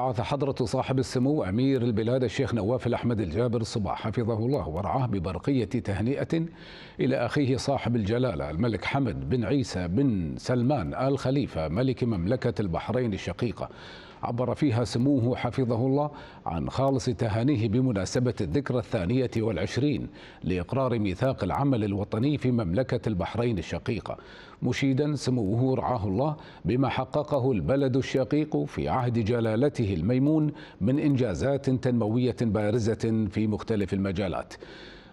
بعث حضرة صاحب السمو أمير البلاد الشيخ نواف الأحمد الجابر الصباح حفظه الله ورعاه ببرقية تهنئة إلى أخيه صاحب الجلالة الملك حمد بن عيسى بن سلمان آل خليفة ملك مملكة البحرين الشقيقة عبر فيها سموه حفظه الله عن خالص تهانيه بمناسبة الذكرى الثانية والعشرين لإقرار ميثاق العمل الوطني في مملكة البحرين الشقيقة مشيدا سموه رعاه الله بما حققه البلد الشقيق في عهد جلالته الميمون من إنجازات تنموية بارزة في مختلف المجالات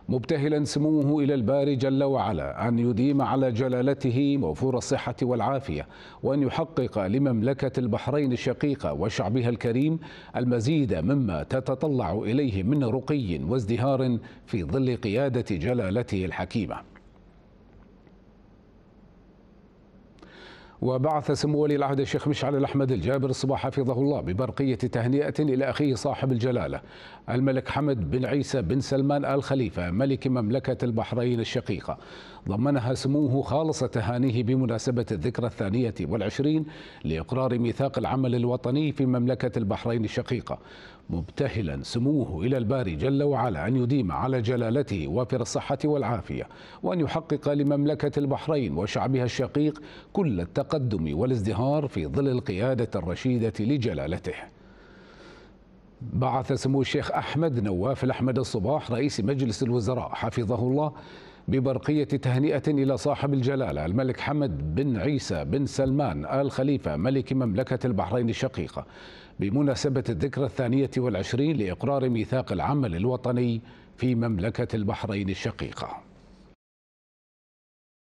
مبتهلا سموه إلى الباري جل وعلا أن يديم على جلالته موفور الصحة والعافية وأن يحقق لمملكة البحرين الشقيقة وشعبها الكريم المزيد مما تتطلع إليه من رقي وازدهار في ظل قيادة جلالته الحكيمة وبعث سمو ولي العهد الشيخ مشعل الأحمد الجابر الصباح حفظه الله ببرقية تهنئة إلى أخيه صاحب الجلالة الملك حمد بن عيسى بن سلمان آل خليفة ملك مملكة البحرين الشقيقة ضمنها سموه خالص تهانيه بمناسبة الذكرى الثانية والعشرين لإقرار ميثاق العمل الوطني في مملكة البحرين الشقيقة مبتهلا سموه إلى الباري جل وعلا أن يديم على جلالته وافر الصحة والعافية وأن يحقق لمملكة البحرين وشعبها الشقيق كل التقدم التقدم والازدهار في ظل القيادة الرشيدة لجلالته بعث سمو الشيخ أحمد نواف الأحمد الصباح رئيس مجلس الوزراء حفظه الله ببرقية تهنئة إلى صاحب الجلالة الملك حمد بن عيسى بن سلمان آل خليفة ملك مملكة البحرين الشقيقة بمناسبة الذكرى الثانية والعشرين لإقرار ميثاق العمل الوطني في مملكة البحرين الشقيقة